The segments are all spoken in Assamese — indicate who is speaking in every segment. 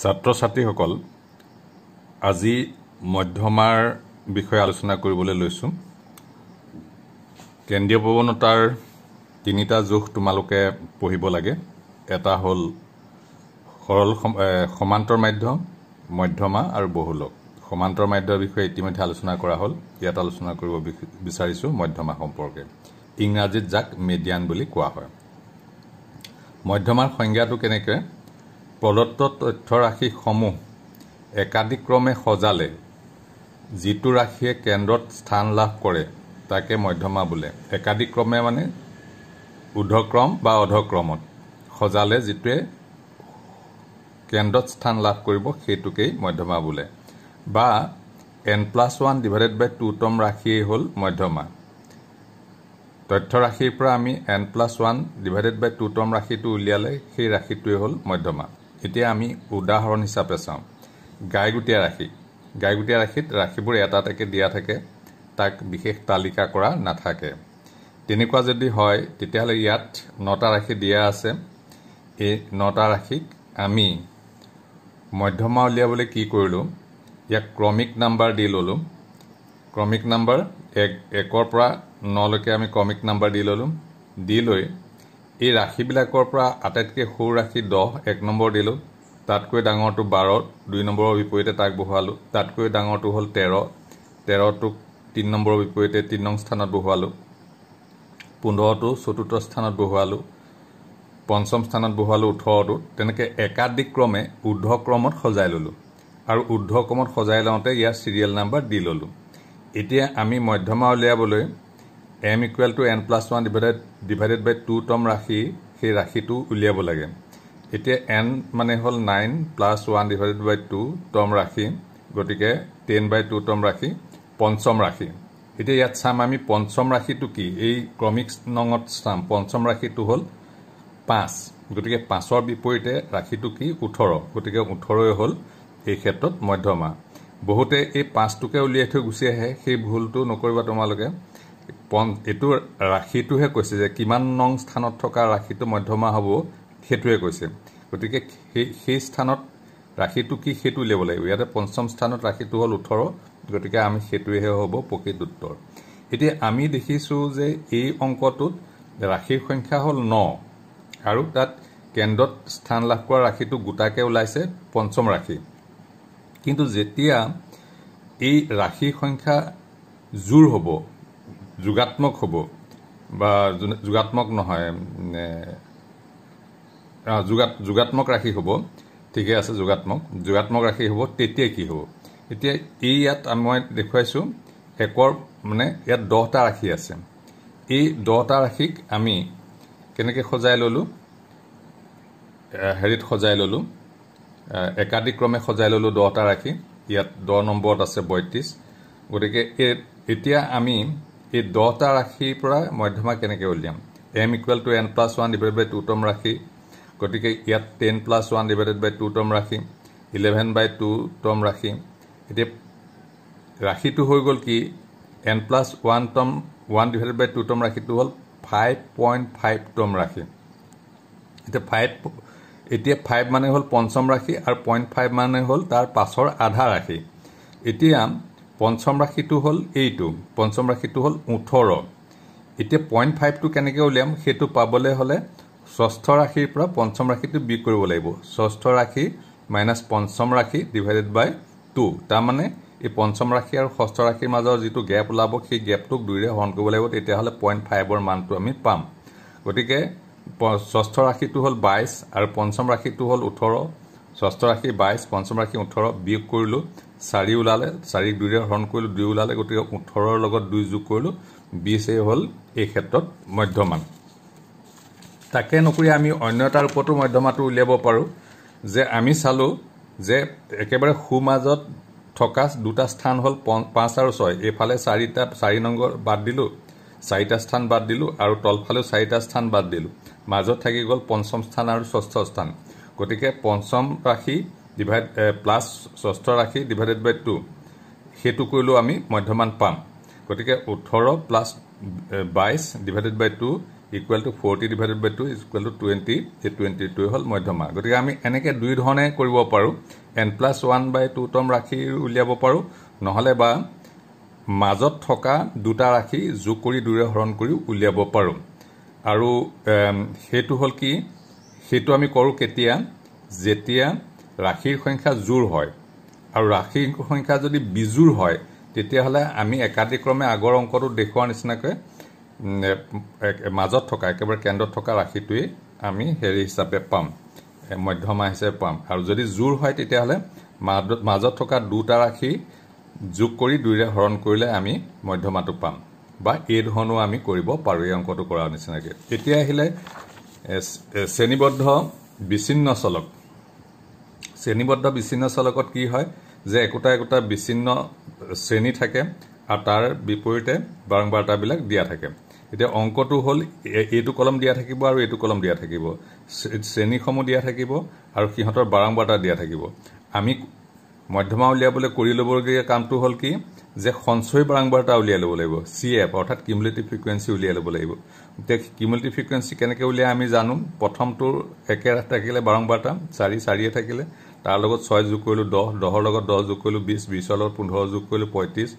Speaker 1: ছাত্ৰ ছাত্ৰীসকল আজি মধ্যমাৰ বিষয়ে আলোচনা কৰিবলৈ লৈছোঁ কেন্দ্ৰীয় প্ৰৱণতাৰ তিনিটা জোখ তোমালোকে পঢ়িব লাগে এটা হ'ল সৰল সমান্তৰ মাধ্যম মধ্যমা আৰু বহুলোক সমান্তৰ মাধ্যমৰ বিষয়ে ইতিমধ্যে আলোচনা কৰা হ'ল ইয়াত আলোচনা কৰিব বিচাৰিছোঁ মধ্যমা সম্পৰ্কে ইংৰাজীত যাক মেডিয়ান বুলি কোৱা হয় মধ্যমাৰ সংজ্ঞাটো কেনেকৈ প্ৰদত্ত তথ্য ৰাশিসমূহ একাদিক্ৰমে সজালে যিটো ৰাশিয়ে কেন্দ্ৰত স্থান লাভ কৰে তাকে মধ্যমা বোলে একাদিক্ৰমে মানে উৰ্ধক্ৰম বা অধক্ৰমত সজালে যিটোৱে কেন্দ্ৰত স্থান লাভ কৰিব সেইটোকেই মধ্যমা বোলে বা N plus one divided by two টম ৰাশিয়েই হ'ল মধ্যমা তথ্য ৰাশিৰ পৰা আমি N plus one divided by two টম ৰাশিটো উলিয়ালে সেই ৰাশিটোৱেই হ'ল মধ্যমা এতিয়া আমি উদাহৰণ হিচাপে চাওঁ গাইগুটীয়া ৰাশি গাইগুটীয়া ৰাশিত ৰাশিবোৰ এটা এটাকৈ দিয়া থাকে তাক বিশেষ তালিকা কৰা নাথাকে তেনেকুৱা যদি হয় তেতিয়াহ'লে ইয়াত নটা ৰাশি দিয়া আছে এই নটা ৰাশিক আমি মধ্যমা উলিয়াবলৈ কি কৰিলোঁ ইয়াক ক্ৰমিক নাম্বাৰ দি ল'লোঁ ক্ৰমিক নাম্বাৰ এক একৰ পৰা নলৈকে আমি ক্ৰমিক নাম্বাৰ দি ল'লোঁ দি লৈ এই ৰাশিবিলাকৰ পৰা আটাইতকৈ সৰু ৰাশি দহ এক নম্বৰ দিলোঁ তাতকৈ ডাঙৰটো বাৰ দুই নম্বৰৰ বিপৰীতে তাক বহুৱালোঁ তাতকৈ ডাঙৰটো হ'ল তেৰ তেৰটোক তিনি নম্বৰৰ বিপৰীতে তিনি নং স্থানত বহুৱালোঁ পোন্ধৰটো চতুৰ্থ স্থানত বহুৱালোঁ পঞ্চম স্থানত বহুৱালোঁ ওঠৰটো তেনেকৈ একাধিক ক্ৰমে ক্ৰমত সজাই ল'লোঁ আৰু ক্ৰমত সজাই লওঁতে ইয়াৰ চিৰিয়েল নাম্বাৰ দি ল'লোঁ এতিয়া আমি মধ্যমা উলিয়াবলৈ M equal to N plus one divided divided by two টম ৰাশি সেই ৰাশিটো উলিয়াব লাগে এতিয়া এন মানে হ'ল nine plus one divided by two টম ৰাশি গতিকে টেন বাই টু টম ৰাশি পঞ্চম ৰাশি এতিয়া ইয়াত চাম আমি পঞ্চম ৰাশিটো কি এই ক্ৰমিক নঙত চাম পঞ্চম ৰাশিটো হ'ল পাঁচ গতিকে পাঁচৰ বিপৰীতে ৰাশিটো কি ওঠৰ গতিকে ওঠৰই হ'ল এই ক্ষেত্ৰত মধ্যমা বহুতে এই পাঁচটোকে উলিয়াই থৈ গুচি আহে সেই ভুলটো নকৰিবা তোমালোকে এইটো ৰাশিটোহে কৈছে যে কিমান নং স্থানত থকা ৰাশিটো মধ্যমা হ'ব সেইটোৱে কৈছে গতিকে সেই সেই স্থানত ৰাশিটো কি সেইটো উলিয়াব লাগিব ইয়াতে পঞ্চম স্থানত ৰাশিটো হ'ল ওঠৰ গতিকে আমি সেইটোৱেহে হ'ব প্ৰকৃত উত্তৰ এতিয়া আমি দেখিছোঁ যে এই অংকটোত ৰাশিৰ সংখ্যা হ'ল ন আৰু তাত কেন্দ্ৰত স্থান লাভ কৰা ৰাশিটো গোটাকে ওলাইছে পঞ্চম ৰাশি কিন্তু যেতিয়া এই ৰাশিৰ সংখ্যা জোৰ হ'ব যোগাত্মক হ'ব বা যোগাত্মক নহয় যোগাত যোগাত্মক ৰাশি হ'ব ঠিকে আছে যোগাত্মক যোগাত্মক ৰাশি হ'ব তেতিয়াই কি হ'ব এতিয়া এই ইয়াত মই দেখুৱাইছোঁ শেষৰ মানে ইয়াত দহটা ৰাশি আছে এই দহটা ৰাশিক আমি কেনেকৈ সজাই ল'লোঁ হেৰিত সজাই ল'লোঁ একাধিক্ৰমে সজাই ল'লোঁ দহটা ৰাশি ইয়াত দহ নম্বৰত আছে বত্ৰিছ গতিকে এতিয়া আমি এই দহটা ৰাশিৰ পৰা মধ্যমা কেনেকৈ উলিয়াম M equal to N plus one divided by টুটম ৰাশি গতিকে ইয়াত ten plus one divided by টুটম ৰাশি ইলেভেন বাই টু টম ৰাশি এতিয়া ৰাশিটো হৈ গ'ল কি এন প্লাছ ওৱান টম ওৱান ডিভাইডেড বাই টুটম ৰাশিটো হ'ল ফাইভ পইণ্ট ফাইভ টম ৰাশি এতিয়া ফাইভ এতিয়া ফাইভ মানে হ'ল পঞ্চম ৰাশি আৰু পইণ্ট ফাইভ মানে হ'ল তাৰ পাছৰ আধা ৰাশি এতিয়া পঞ্চম ৰাশিটো হ'ল এইটো পঞ্চম ৰাশিটো হ'ল ওঠৰ এতিয়া পইণ্ট ফাইভটো কেনেকৈ উলিয়াম সেইটো পাবলৈ হ'লে ষষ্ঠ ৰাশিৰ পৰা পঞ্চম ৰাশিটো বিয়োগ কৰিব লাগিব ষষ্ঠ ৰাশি মাইনাছ পঞ্চম ৰাশি ডিভাইডেড বাই টু তাৰমানে এই পঞ্চম ৰাশি আৰু ষষ্ঠ ৰাশিৰ মাজৰ যিটো গেপ ওলাব সেই গেপটোক দুয়োৰে হৰণ কৰিব লাগিব তেতিয়াহ'লে পইণ্ট ফাইভৰ মানটো আমি পাম গতিকে ষষ্ঠ ৰাশিটো হ'ল বাইছ আৰু পঞ্চম ৰাশিটো হ'ল ওঠৰ ষষ্ঠ ৰাশি বাইছ পঞ্চম ৰাশি ওঠৰ বিয়োগ কৰিলোঁ চাৰি ওলালে চাৰিক দুইৰে হৰণ কৰিলোঁ দুই ওলালে গতিকে ওঠৰৰ লগত দুই যোগ কৰিলোঁ বিছেই হ'ল এই ক্ষেত্ৰত মধ্যমান তাকে নকৰি আমি অন্য এটাৰ ওপৰতো মধ্যমাটো উলিয়াব পাৰোঁ যে আমি চালোঁ যে একেবাৰে সুমাজত থকা দুটা স্থান হ'ল পাঁচ আৰু ছয় এইফালে চাৰিটা চাৰি নম্বৰ বাদ দিলোঁ চাৰিটা স্থান বাদ দিলোঁ আৰু তলফালেও চাৰিটা স্থান বাদ দিলোঁ মাজত থাকি গ'ল পঞ্চম স্থান আৰু ষষ্ঠ স্থান গতিকে পঞ্চম ৰাশি ডিভাইড প্লাছ eh, ষষ্ঠ ৰাশি ডিভাইডেড বাই টু সেইটো কৰিলেও আমি মধ্যমান পাম গতিকে ওঠৰ প্লাছ eh, বাইছ divided by two equal to forty divided by two equal to twenty এই টুৱেণ্টি টুৱে হ'ল মধ্যমা গতিকে আমি এনেকৈ দুই ধৰণে কৰিব পাৰোঁ N plus one by two টম ৰাশি উলিয়াব পাৰোঁ নহ'লে বা মাজত থকা দুটা ৰাশি যোগ কৰি দুয়ে হৰণ কৰি উলিয়াব পাৰোঁ আৰু সেইটো হ'ল কি সেইটো আমি কৰোঁ কেতিয়া যেতিয়া ৰাশিৰ সংখ্যা জোৰ হয় আৰু ৰাশিৰ সংখ্যা যদি বিজোৰ হয় তেতিয়াহ'লে আমি একাধিক্ৰমে আগৰ অংকটো দেখুওৱাৰ নিচিনাকৈ মাজত থকা একেবাৰে কেন্দ্ৰত থকা ৰাশিটোৱেই আমি হেৰি হিচাপে পাম মধ্যমা হিচাপে পাম আৰু যদি জোৰ হয় তেতিয়াহ'লে মাজত মাজত থকা দুটা ৰাশি যোগ কৰি দুয়োৰে হৰণ কৰিলে আমি মধ্যমাটো পাম বা এই ধৰণেও আমি কৰিব পাৰোঁ এই অংকটো কৰাৰ নিচিনাকৈ তেতিয়া আহিলে শ্ৰেণীবদ্ধ বিচ্ছিন্ন চলক শ্ৰেণীবদ্ধ বিচ্ছিন্ন চালকত কি হয় যে একোটা একোটা বিচ্ছিন্ন শ্ৰেণী থাকে আৰু তাৰ বিপৰীতে বাৰম্বাৰতাবিলাক দিয়া থাকে এতিয়া অংকটো হ'ল এইটো কলম দিয়া থাকিব আৰু এইটো কলম দিয়া থাকিব শ্ৰেণীসমূহ দিয়া থাকিব আৰু সিহঁতৰ বাৰম্বাৰতা দিয়া থাকিব আমি মধ্যমা উলিয়াবলৈ কৰি ল'বলগীয়া কামটো হ'ল কি যে সঞ্চয় বাৰাংবাৰ এটা উলিয়াই ল'ব লাগিব চি এফ অৰ্থাৎ কিমুলেটিভ ফ্ৰিকুৱেঞ্চি উলিয়াই ল'ব লাগিব এতিয়া কিমুলেটিভ ফ্ৰিকুৱেঞ্চি কেনেকৈ উলিয়াই আমি জানো প্ৰথমটো একে থাকিলে বাৰংবাৰ এটা চাৰি চাৰিয়ে থাকিলে তাৰ লগত ছয় যোগ কৰিলোঁ দহ দহৰ লগত দহ যোগ কৰিলোঁ বিছ বিছৰ লগত পোন্ধৰ যোগ কৰিলোঁ পঁয়ত্ৰিছ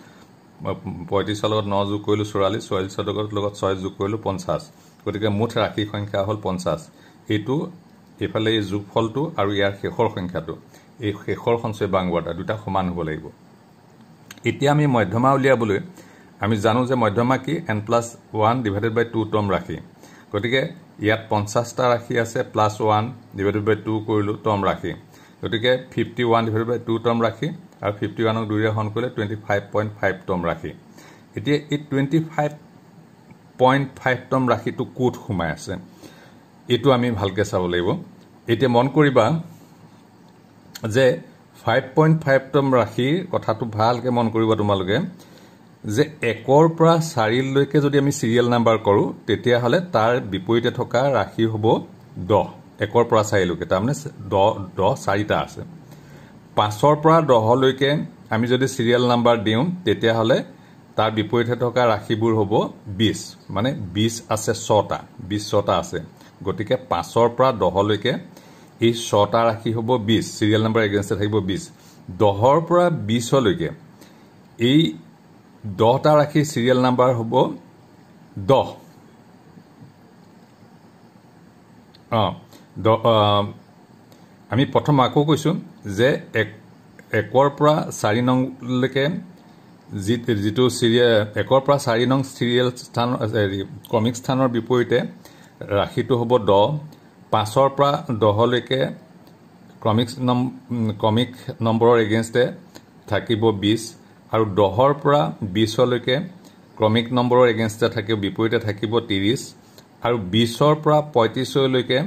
Speaker 1: পঁয়ত্ৰিছৰ লগত ন যোগ কৰিলোঁ চৌৰাল্লিছ চৌৰাল্লিছৰ লগত লগত ছয় যোগ কৰিলোঁ পঞ্চাছ গতিকে মুঠ ৰাশিৰ সংখ্যা হ'ল পঞ্চাছ এইটো এইফালে এই যোগফলটো আৰু ইয়াৰ শেষৰ সংখ্যাটো এই শেষৰ সঞ্চয় বাং ৱাৰ্ডা দুটা সমান হ'ব লাগিব এতিয়া আমি মধ্যমা উলিয়াবলৈ আমি জানো যে মধ্যমা কি N plus one divided by two টম ৰাশি গতিকে ইয়াত পঞ্চাছটা ৰাশি আছে plus one divided by two কৰিলোঁ টম ৰাশি গতিকে fifty one divided by two টম ৰাশি আৰু ফিফটি ওৱানক দুইৰে হন কৰিলে টুৱেণ্টি ফাইভ পইণ্ট ফাইভ টম ৰাশি এতিয়া এই টুৱেণ্টি ফাইভ পইণ্ট ফাইভ টম ৰাশিটো ক'ত সোমাই আছে এইটো আমি ভালকৈ চাব লাগিব এতিয়া মন কৰিবা যে ফাইভ পইণ্ট ফাইভতম ৰাশিৰ কথাটো ভালকৈ মন কৰিবা তোমালোকে যে একৰ পৰা চাৰিলৈকে যদি আমি ছিৰিয়েল নাম্বাৰ কৰোঁ তেতিয়াহ'লে তাৰ বিপৰীতে থকা ৰাশি হ'ব দহ একৰ পৰা চাৰিলৈকে তাৰমানে দহ দহ চাৰিটা আছে পাঁচৰ পৰা দহলৈকে আমি যদি ছিৰিয়েল নাম্বাৰ দিওঁ তেতিয়াহ'লে তাৰ বিপৰীতে থকা ৰাশিবোৰ হ'ব বিছ মানে বিছ আছে ছটা বিছ ছটা আছে গতিকে পাঁচৰ পৰা দহলৈকে এই ছটা ৰাশি হ'ব বিছ চিৰিয়েল নাম্বাৰ এগেইনষ্টে থাকিব বিছ দহৰ পৰা বিছলৈকে এই দহটা ৰাশি চিৰিয়েল নাম্বাৰ হ'ব দহ অঁ আমি প্ৰথম আকৌ কৈছোঁ যে এক একৰ পৰা চাৰি নংলৈকে যি যিটো চিৰিয়েল একৰ পৰা চাৰি নং চিৰিয়েল স্থান হেৰি কমিক স্থানৰ বিপৰীতে ৰাশিটো হ'ব দহ পাঁচৰ পৰা দহলৈকে ক্ৰমিক নম ক্ৰমিক নম্বৰৰ এগেইনষ্টে থাকিব বিছ আৰু দহৰ পৰা বিছলৈকে ক্ৰমিক নম্বৰৰ এগেইনষ্টে থাকিব বিপৰীতে থাকিব ত্ৰিছ আৰু বিছৰ পৰা পঁয়ত্ৰিছলৈকে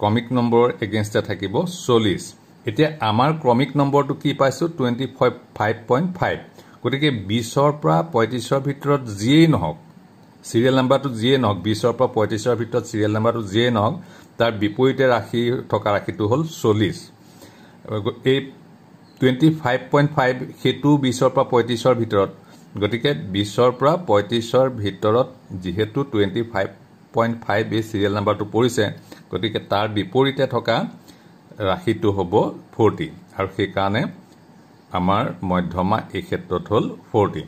Speaker 1: ক্ৰমিক নম্বৰৰ এগেইনষ্টে থাকিব চল্লিছ এতিয়া আমাৰ ক্ৰমিক নম্বৰটো কি পাইছোঁ twenty five five point five গতিকে বিছৰ পৰা পঁয়ত্ৰিছৰ ভিতৰত যিয়েই নহওক ছিৰিয়েল নাম্বাৰটো যিয়ে নহওক বিছৰ পৰা পঁয়ত্ৰিছৰ ভিতৰত ছিৰিয়েল নাম্বাৰটো যিয়ে নহওক তাৰ বিপৰীতে ৰাশি থকা ৰাশিটো হ'ল চল্লিছ এই টুৱেণ্টি ফাইভ পইণ্ট ফাইভ সেইটো বিছৰ পৰা পঁয়ত্ৰিছৰ ভিতৰত গতিকে বিছৰ পৰা পঁয়ত্ৰিছৰ ভিতৰত যিহেতু টুৱেণ্টি ফাইভ পইণ্ট ফাইভ এই ছিৰিয়েল নাম্বাৰটো পৰিছে গতিকে তাৰ বিপৰীতে থকা ৰাশিটো হ'ব ফৰ্টি আৰু সেইকাৰণে আমাৰ মধ্যমা এই ক্ষেত্ৰত হ'ল ফৰ্টি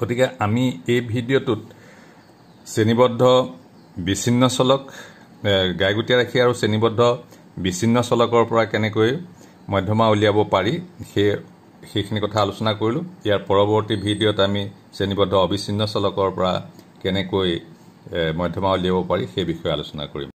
Speaker 1: গতিকে আমি এই ভিডিঅ'টোত শ্ৰেণীবদ্ধ বিচ্ছিন্ন চলক গাইগুটীয়া ৰাশি আৰু শ্ৰেণীবদ্ধ বিচ্ছিন্ন চলকৰ পৰা কেনেকৈ মধ্যমা উলিয়াব পাৰি সেই সেইখিনি কথা আলোচনা কৰিলোঁ ইয়াৰ পৰৱৰ্তী ভিডিঅ'ত আমি শ্ৰেণীবদ্ধ অবিচ্ছিন্ন চলকৰ পৰা কেনেকৈ মধ্যমা উলিয়াব পাৰি সেই বিষয়ে আলোচনা কৰিম